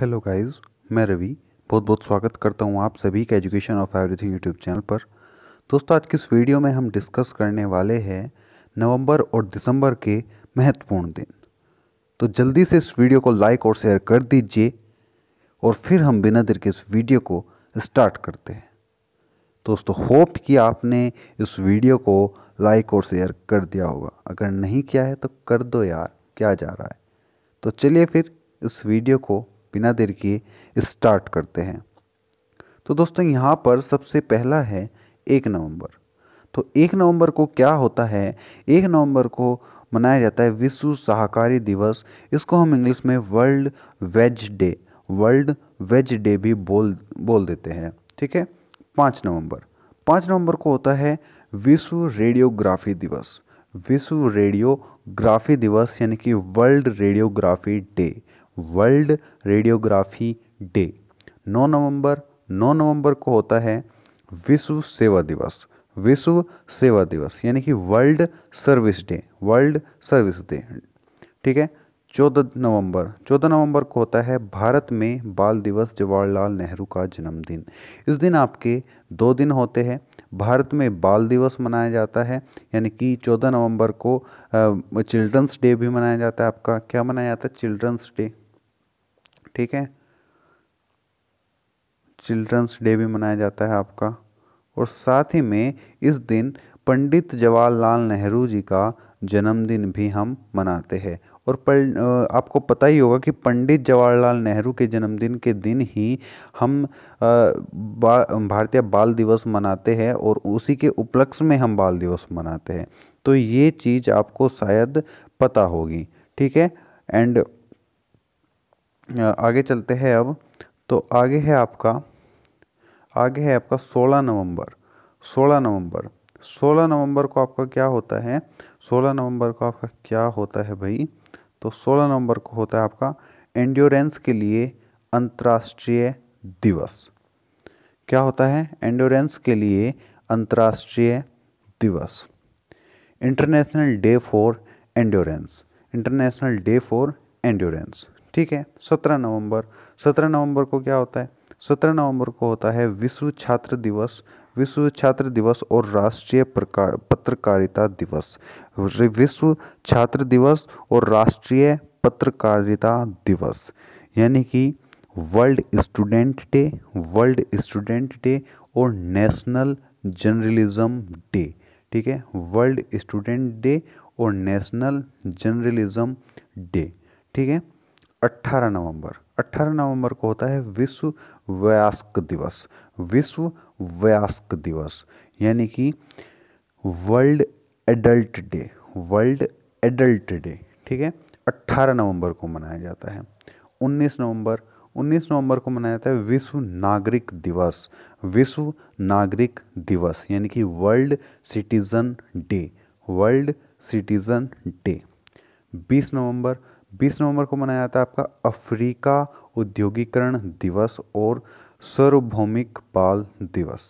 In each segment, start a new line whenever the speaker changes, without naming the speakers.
hello guys मैं रवि बहुत बहुत स्वागत करता हूँ आप सभी का education of everything YouTube channel पर दोस्तों आज की इस वीडियो में हम डिस्कस करने वाले हैं नवंबर और दिसंबर के महत्वपूर्ण दिन तो जल्दी से इस वीडियो को लाइक और शेयर कर दीजिए और फिर हम बिना देर के इस वीडियो को स्टार्ट करते हैं दोस्तों होप कि आपने इस वीडियो को लाइक और शेयर कर दिया होगा अगर नहीं किया है तो कर दो यार क्या जा रहा है तो चलिए फिर इस वीडियो को बिना देर किए स्टार्ट करते हैं तो दोस्तों यहाँ पर सबसे पहला है एक नवंबर तो एक नवंबर को क्या होता है एक नवंबर को मनाया जाता है विश्व सहकारी दिवस इसको हम इंग्लिश में world veg day world veg day भी बोल बोल देते हैं ठीक है पाँच नवंबर पाँच नवंबर को होता है विश्व रेडियोग्राफी दिवस विश्व रेडियोग्राफी दिवस यानी कि world radiography day world radiography day 9 नवंबर 9 नवंबर को होता है विश्व सेवा दिवस विश्व सेवा दिवस यानी कि world service day world service day ठीक है चौदह नवंबर चौदह नवंबर को होता है भारत में बाल दिवस जवाहरलाल नेहरू का जन्मदिन इस दिन आपके दो दिन होते हैं भारत में बाल दिवस मनाया जाता है यानी कि चौदह नवंबर को चिल्ड्रंस डे भी मनाया जाता है आपका क्या मनाया जाता है चिल्ड्रंस डे ठीक है चिल्ड्रंस डे भी मनाया जाता है आपका और साथ ही में इस दिन पंडित जवाहरलाल नेहरू जी का जन्मदिन भी हम मनाते हैं और पर आपको पता ही होगा कि पंडित जवाहरलाल नेहरू के जन्मदिन के दिन ही हम बा, भारतीय बाल दिवस मनाते हैं और उसी के उपलक्ष्य में हम बाल दिवस मनाते हैं तो ये चीज़ आपको शायद पता होगी ठीक है एंड आगे चलते हैं अब तो आगे है आपका आगे है आपका 16 नवंबर 16 नवंबर 16 नवंबर को आपका क्या होता है 16 नवंबर को आपका क्या होता है भाई तो 16 नवंबर को होता है आपका एंड्योरेंस के लिए अंतर्राष्ट्रीय दिवस क्या होता है एंड्योरेंस के लिए अंतर्राष्ट्रीय दिवस international day for endurance international day for endurance ठीक है सत्रह नवंबर सत्रह नवंबर को क्या होता है सत्रह नवंबर को होता है विश्व छात्र दिवस विश्व छात्र दिवस और राष्ट्रीय पत्रकारिता दिवस विश्व छात्र दिवस और राष्ट्रीय पत्रकारिता दिवस यानी कि world student day world student day और नेशनल जर्नलिज्म डे ठीक है वर्ल्ड स्टूडेंट डे और नेशनल जर्नलिज्म डे ठीक है 18 नवंबर 18 नवंबर को होता है विश्व वयस्क दिवस विश्व वयस्क दिवस यानी कि world adult day world adult day ठीक है 18 नवंबर को मनाया जाता है 19 नवंबर 19 नवंबर को मनाया जाता है विश्व नागरिक दिवस विश्व नागरिक दिवस यानी कि world citizen day world citizen day 20 नवंबर बीस नवंबर को मनाया जाता है आपका अफ्रीका उद्योगीकरण दिवस और सार्वभौमिक बाल दिवस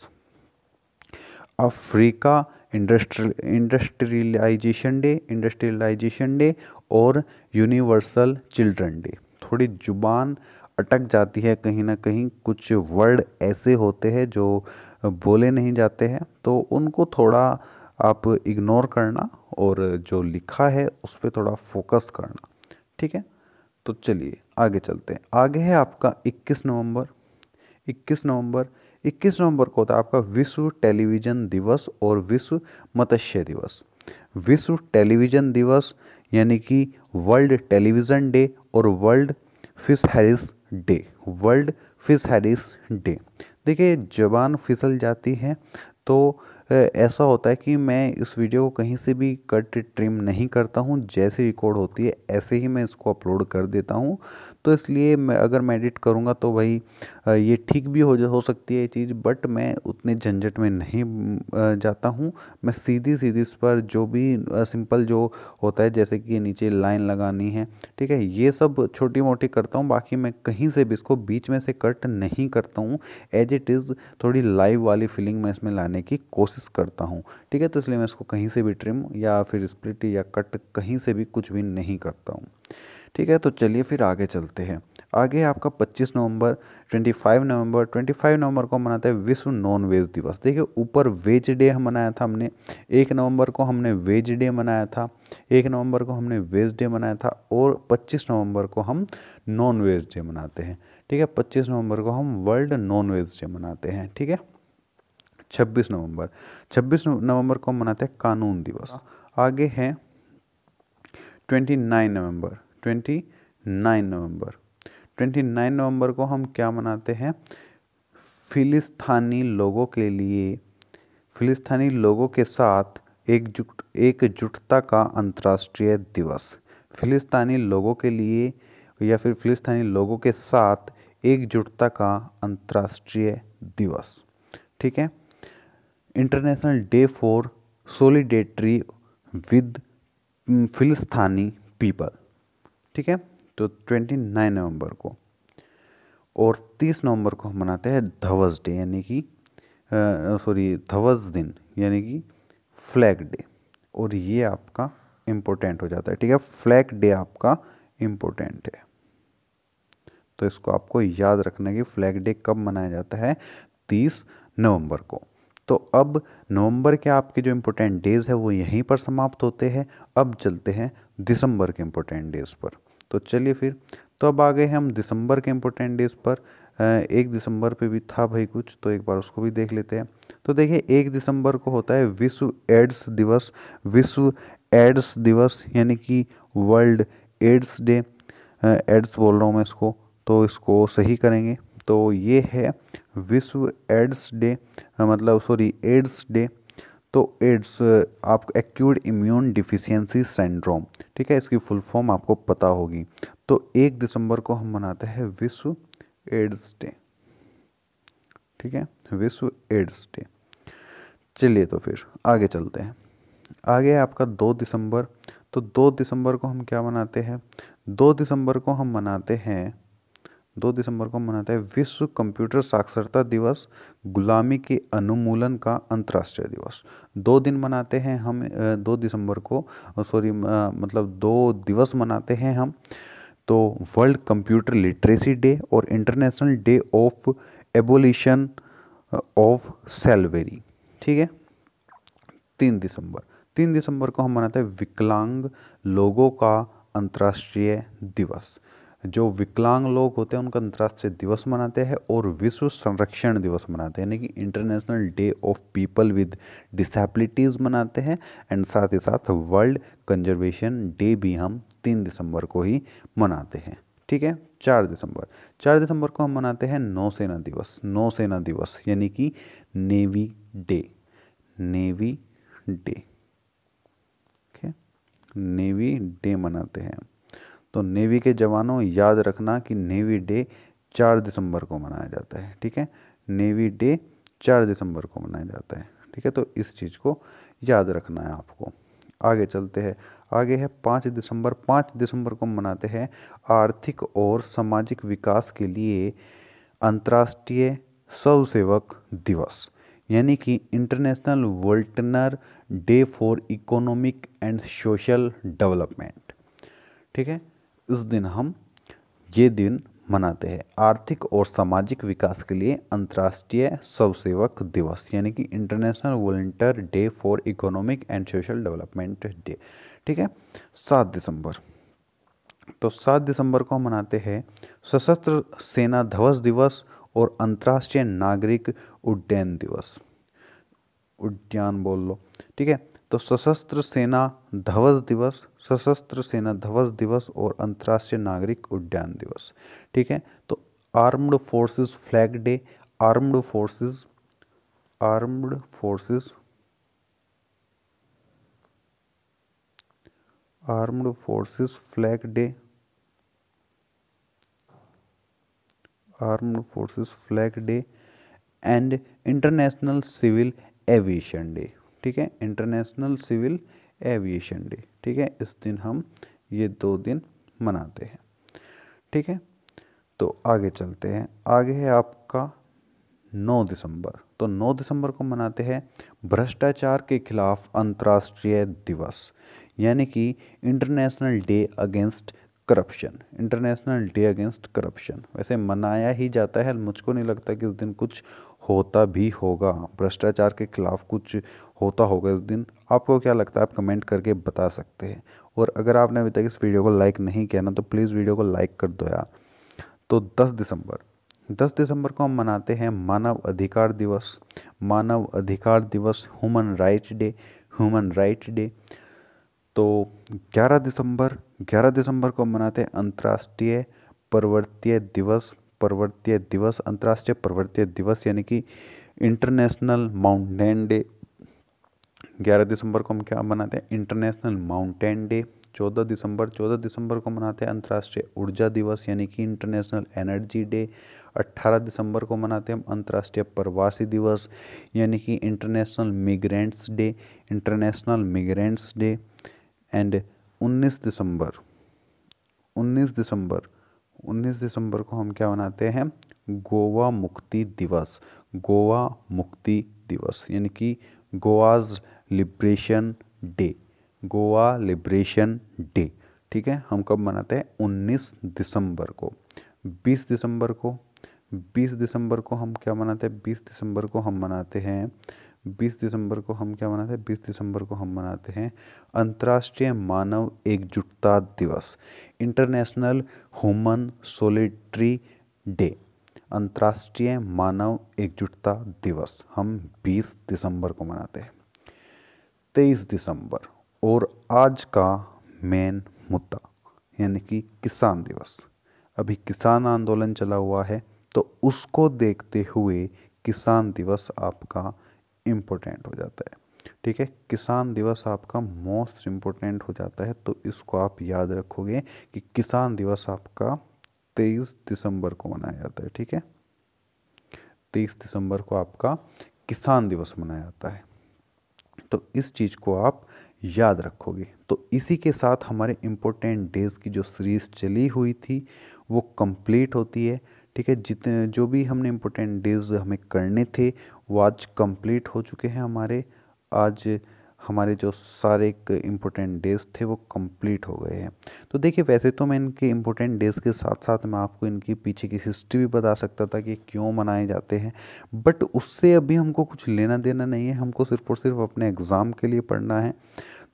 Africa industrial industrialization day industrialization day और यूनिवर्सल चिल्ड्रन डे थोड़ी जुबान अटक जाती है कहीं ना कहीं कुछ वर्ड ऐसे होते हैं जो बोले नहीं जाते हैं तो उनको थोड़ा आप इग्नोर करना और जो लिखा है उस पर थोड़ा फोकस करना ठीक है तो चलिए आगे चलते हैं आगे है आपका 21 नवंबर 21 नवंबर 21 नवंबर को होता है आपका विश्व टेलीविज़न दिवस और विश्व मत्स्य दिवस विश्व टेलीविज़न दिवस यानी कि वर्ल्ड टेलीविज़न डे और world fisheries day world fisheries day देखिए जबान फिसल जाती है तो ऐसा होता है कि मैं इस वीडियो को कहीं से भी कट ट्रिम नहीं करता हूँ जैसे रिकॉर्ड होती है ऐसे ही मैं इसको अपलोड कर देता हूँ तो इसलिए मैं अगर मैं एडिट करूँगा तो भाई ये ठीक भी हो हो सकती है ये चीज़ बट मैं उतने झंझट में नहीं जाता हूँ मैं सीधी सीधी उस पर जो भी सिंपल जो होता है जैसे कि नीचे लाइन लगानी है ठीक है ये सब छोटी मोटी करता हूँ बाकी मैं कहीं से भी इसको बीच में से कट नहीं करता हूँ एज इट इज़ थोड़ी लाइव वाली फीलिंग मैं इसमें लाने की कोशिश करता हूँ ठीक है तो इसलिए मैं इसको कहीं से भी ट्रिम या फिर स्प्लिट या कट कहीं से भी कुछ भी नहीं करता हूँ ठीक है तो चलिए फिर आगे चलते हैं आगे आपका 25 नवंबर 25 नवंबर 25 नवंबर को मनाते हैं विश्व नॉन वेज दिवस देखिए ऊपर वेज डे हम मनाया था हमने एक नवंबर को हमने वेज डे मनाया था एक नवंबर को हमने वेज डे मनाया था और 25 नवंबर को हम नॉन वेज डे मनाते हैं ठीक है 25 नवंबर को हम वर्ल्ड नॉन वेज डे मनाते हैं ठीक है 26 नवंबर 26 नवंबर को मनाते हैं कानून दिवस आगे हैं ट्वेंटी नवंबर ट्वेंटी नाइन नवम्बर ट्वेंटी नाइन नवम्बर को हम क्या मनाते हैं फिलिस्तानी लोगों के लिए फिलिस्तानी लोगों के साथ एकजुट एकजुटता का अंतर्राष्ट्रीय दिवस फिलिस्तानी लोगों के लिए या फिर फिलिस्तानी लोगों के साथ एकजुटता का अंतर्राष्ट्रीय दिवस ठीक है international day for solidarity with Palestinian people ठीक है तो ट्वेंटी नाइन नवंबर को और तीस नवंबर को हम मनाते हैं धवज डे यानी कि सॉरी धवज दिन यानी कि फ्लैग डे और ये आपका इम्पोर्टेंट हो जाता है ठीक है फ्लैग डे आपका इम्पोर्टेंट है तो इसको आपको याद रखना कि फ्लैग डे कब मनाया जाता है तीस नवंबर को तो अब नवंबर के आपके जो इम्पोर्टेंट डेज़ है वो यहीं पर समाप्त होते हैं अब चलते हैं दिसंबर के इम्पोर्टेंट डेज पर तो चलिए फिर तो अब आ गए हम दिसंबर के इम्पोर्टेंट डेज पर एक दिसंबर पे भी था भाई कुछ तो एक बार उसको भी देख लेते हैं तो देखिए एक दिसंबर को होता है विश्व एड्स दिवस विश्व एड्स दिवस यानी कि वर्ल्ड एड्स डे एड्स बोल रहा हूँ मैं इसको तो इसको सही करेंगे तो ये है विश्व एड्स डे मतलब सॉरी एड्स डे तो इट्स आप एक्यूट इम्यून डिफिशियंसी सेंड्रोम ठीक है इसकी फुल फॉर्म आपको पता होगी तो एक दिसंबर को हम मनाते हैं विश्व एड्स डे ठीक है विश्व एड्स डे चलिए तो फिर आगे चलते हैं आगे आपका दो दिसंबर तो दो दिसंबर को हम क्या मनाते हैं दो दिसंबर को हम मनाते हैं दो दिसंबर को मनाते हैं विश्व कंप्यूटर साक्षरता दिवस गुलामी के अनुमूलन का अंतर्राष्ट्रीय दिवस दो दिन मनाते हैं हम दो दिसंबर को सॉरी मतलब दो दिवस मनाते हैं हम तो वर्ल्ड कंप्यूटर लिटरेसी डे और international day of abolition of slavery ठीक है तीन दिसंबर तीन दिसंबर को हम मनाते हैं विकलांग लोगों का अंतर्राष्ट्रीय दिवस जो विकलांग लोग होते हैं उनका अंतर्राष्ट्रीय दिवस मनाते हैं और विश्व संरक्षण दिवस मनाते हैं यानी कि international day of people with disabilities मनाते हैं एंड साथ ही साथ वर्ल्ड कंजर्वेशन डे भी हम तीन दिसंबर को ही मनाते हैं ठीक है चार दिसंबर चार दिसंबर को हम मनाते हैं नौसेना दिवस नौसेना दिवस यानी कि navy day navy day navy day मनाते हैं तो नेवी के जवानों याद रखना कि नेवी डे चार दिसंबर को मनाया जाता है ठीक है नेवी डे चार दिसंबर को मनाया जाता है ठीक है तो इस चीज़ को याद रखना है आपको आगे चलते हैं आगे है पाँच दिसंबर पाँच दिसंबर को मनाते हैं आर्थिक और सामाजिक विकास के लिए अंतर्राष्ट्रीय स्वसेवक दिवस यानी कि international volunteer day for economic and social development ठीक है इस दिन हम ये दिन मनाते हैं आर्थिक और सामाजिक विकास के लिए अंतर्राष्ट्रीय स्वसेवक दिवस यानी कि international volunteer day for economic and social development day ठीक है सात दिसंबर तो सात दिसंबर को मनाते हैं सशस्त्र सेना ध्वज दिवस और अंतर्राष्ट्रीय नागरिक उड्डयन दिवस उड्डयन बोल लो ठीक है तो सशस्त्र सेना ध्वज दिवस सशस्त्र सेना ध्वज दिवस और अंतर्राष्ट्रीय नागरिक उड्डयन दिवस ठीक है तो armed forces flag day armed forces armed forces armed forces flag day armed forces flag day and international civil aviation day ठीक है इंटरनेशनल सिविल एविएशन डे ठीक है इस दिन हम ये दो दिन मनाते हैं ठीक है तो आगे चलते हैं आगे है आपका 9 दिसंबर तो 9 दिसंबर को मनाते हैं भ्रष्टाचार के खिलाफ अंतर्राष्ट्रीय दिवस यानी कि international day against corruption international day against corruption वैसे मनाया ही जाता है मुझको नहीं लगता कि उस दिन कुछ होता भी होगा भ्रष्टाचार के खिलाफ कुछ होता होगा इस दिन आपको क्या लगता है आप कमेंट करके बता सकते हैं और अगर आपने अभी तक इस वीडियो को लाइक नहीं किया ना तो प्लीज़ वीडियो को लाइक कर दो यार तो 10 दिसंबर 10 दिसंबर को हम मनाते हैं मानव अधिकार दिवस मानव अधिकार दिवस human right day human right day तो 11 दिसंबर 11 दिसंबर को मनाते हैं अंतर्राष्ट्रीय पर्वतीय दिवस पर्वतीय दिवस अंतर्राष्ट्रीय पर्वतीय दिवस यानी कि इंटरनेशनल माउंटेन डे 11 दिसंबर को हम क्या मनाते हैं इंटरनेशनल माउंटेन डे 14 दिसंबर 14 दिसंबर को मनाते हैं अंतर्राष्ट्रीय ऊर्जा दिवस यानी कि इंटरनेशनल एनर्जी डे 18 दिसंबर को मनाते हैं हम अंतर्राष्ट्रीय प्रवासी दिवस यानी कि international migrants day international migrants day and 19 दिसंबर 19 दिसंबर 19 दिसंबर को हम क्या मनाते हैं गोवा मुक्ति दिवस गोवा मुक्ति दिवस यानी कि Goa's liberation day Goa liberation day ठीक है हम कब मनाते हैं 19 दिसंबर को 20 दिसंबर को 20 दिसंबर को हम क्या मनाते हैं 20 दिसंबर को हम मनाते हैं बीस दिसंबर को हम क्या मनाते हैं बीस दिसंबर को हम मनाते हैं अंतर्राष्ट्रीय मानव एकजुटता दिवस इंटरनेशनल ह्यूमन सोलिट्री डे अंतर्राष्ट्रीय मानव एकजुटता दिवस हम 20 दिसंबर को मनाते हैं 23 दिसंबर और आज का मेन मुद्दा यानी कि किसान दिवस अभी किसान आंदोलन चला हुआ है तो उसको देखते हुए किसान दिवस आपका इम्पोर्टेंट हो जाता है ठीक है किसान दिवस आपका मोस्ट इम्पोर्टेंट हो जाता है तो इसको आप याद रखोगे कि किसान दिवस आपका तेईस दिसंबर को मनाया जाता है ठीक है तेईस दिसंबर को आपका किसान दिवस मनाया जाता है तो इस चीज़ को आप याद रखोगे तो इसी के साथ हमारे इम्पोर्टेंट डेज़ की जो सीरीज़ चली हुई थी वो कंप्लीट होती है ठीक है जितने जो भी हमने इम्पोर्टेंट डेज हमें करने थे वो आज कंप्लीट हो चुके हैं हमारे आज हमारे जो सारे इम्पोर्टेंट डेज थे वो कंप्लीट हो गए हैं तो देखिए वैसे तो मैं इनके इम्पोर्टेंट डेज के साथ साथ मैं आपको इनकी पीछे की हिस्ट्री भी बता सकता था कि क्यों मनाए जाते हैं बट उससे अभी हमको कुछ लेना देना नहीं है हमको सिर्फ और सिर्फ अपने एग्ज़ाम के लिए पढ़ना है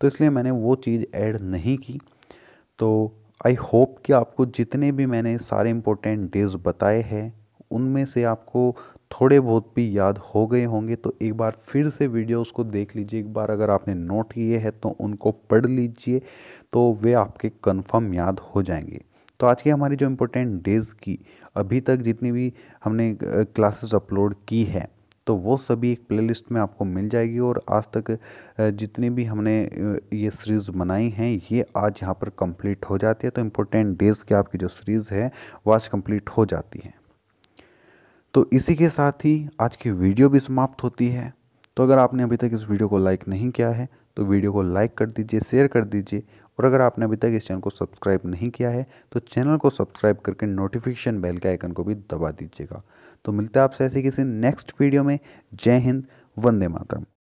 तो इसलिए मैंने वो चीज़ ऐड नहीं की तो आई होप कि आपको जितने भी मैंने सारे इम्पोर्टेंट डेज बताए हैं उनमें से आपको थोड़े बहुत भी याद हो गए होंगे तो एक बार फिर से वीडियोस को देख लीजिए एक बार अगर आपने नोट किए हैं तो उनको पढ़ लीजिए तो वे आपके कंफर्म याद हो जाएंगे तो आज की हमारी जो इम्पोर्टेंट डेज़ की अभी तक जितनी भी हमने क्लासेस अपलोड की है तो वो सभी एक प्लेलिस्ट में आपको मिल जाएगी और आज तक जितनी भी हमने ये सीरीज़ बनाई हैं ये आज यहाँ पर कंप्लीट हो जाती है तो इम्पोर्टेंट डेज़ की आपकी जो सीरीज़ है वो आज कम्प्लीट हो जाती है तो इसी के साथ ही आज की वीडियो भी समाप्त होती है तो अगर आपने अभी तक इस वीडियो को लाइक नहीं किया है तो वीडियो को लाइक कर दीजिए शेयर कर दीजिए और अगर आपने अभी तक इस चैनल को सब्सक्राइब नहीं किया है तो चैनल को सब्सक्राइब करके नोटिफिकेशन बेल के आइकन को भी दबा दीजिएगा तो मिलते हैं आपसे ऐसे किसी नेक्स्ट वीडियो में जय हिंद वंदे मातरम